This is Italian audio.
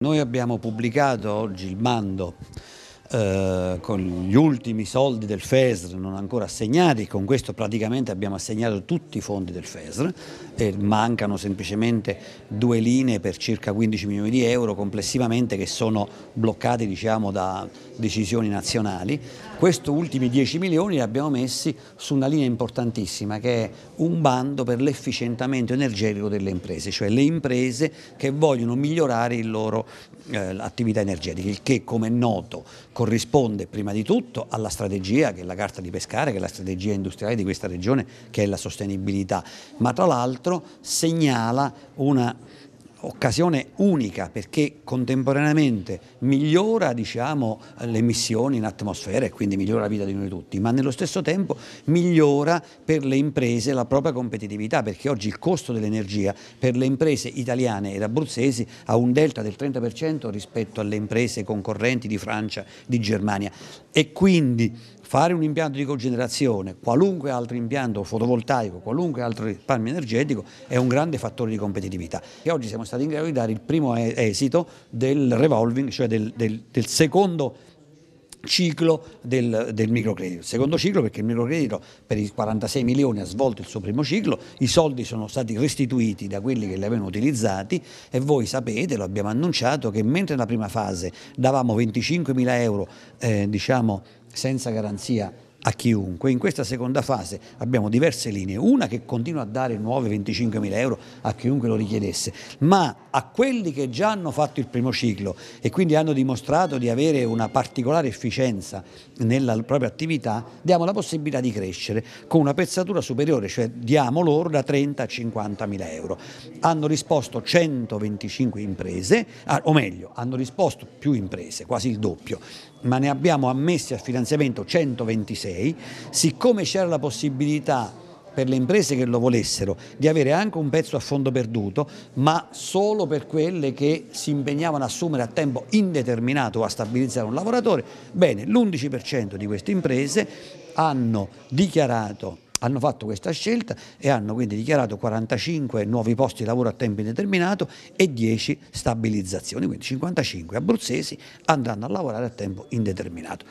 Noi abbiamo pubblicato oggi il bando eh, con gli ultimi soldi del FESR non ancora assegnati, con questo praticamente abbiamo assegnato tutti i fondi del FESR, e mancano semplicemente due linee per circa 15 milioni di euro complessivamente che sono bloccati diciamo, da decisioni nazionali. Questi ultimi 10 milioni li abbiamo messi su una linea importantissima che è un bando per l'efficientamento energetico delle imprese, cioè le imprese che vogliono migliorare le loro eh, attività energetiche, il che come è noto corrisponde prima di tutto alla strategia che è la carta di pescare, che è la strategia industriale di questa regione, che è la sostenibilità, ma tra l'altro segnala una occasione unica perché contemporaneamente migliora diciamo, le emissioni in atmosfera e quindi migliora la vita di noi tutti, ma nello stesso tempo migliora per le imprese la propria competitività perché oggi il costo dell'energia per le imprese italiane ed abruzzesi ha un delta del 30% rispetto alle imprese concorrenti di Francia, di Germania e quindi fare un impianto di cogenerazione, qualunque altro impianto fotovoltaico, qualunque altro risparmio energetico è un grande fattore di competitività. E oggi siamo stati in grado di dare il primo esito del revolving, cioè del, del, del secondo ciclo del, del, microcredito. Il secondo ciclo perché il microcredito per i 46 milioni ha svolto il suo primo ciclo, i soldi sono stati restituiti da quelli che li avevano utilizzati e voi sapete, lo abbiamo annunciato, che mentre nella prima fase davamo 25 mila euro eh, diciamo, senza garanzia a chiunque. In questa seconda fase abbiamo diverse linee, una che continua a dare nuove 25 euro a chiunque lo richiedesse, ma a quelli che già hanno fatto il primo ciclo e quindi hanno dimostrato di avere una particolare efficienza nella propria attività, diamo la possibilità di crescere con una pezzatura superiore, cioè diamo loro da 30 a 50.000 euro. Hanno risposto 125 imprese, ah, o meglio, hanno risposto più imprese, quasi il doppio, ma ne abbiamo ammessi al finanziamento 126 2006, siccome c'era la possibilità per le imprese che lo volessero di avere anche un pezzo a fondo perduto, ma solo per quelle che si impegnavano a assumere a tempo indeterminato o a stabilizzare un lavoratore. Bene, l'11% di queste imprese hanno dichiarato hanno fatto questa scelta e hanno quindi dichiarato 45 nuovi posti di lavoro a tempo indeterminato e 10 stabilizzazioni, quindi 55 abruzzesi andranno a lavorare a tempo indeterminato.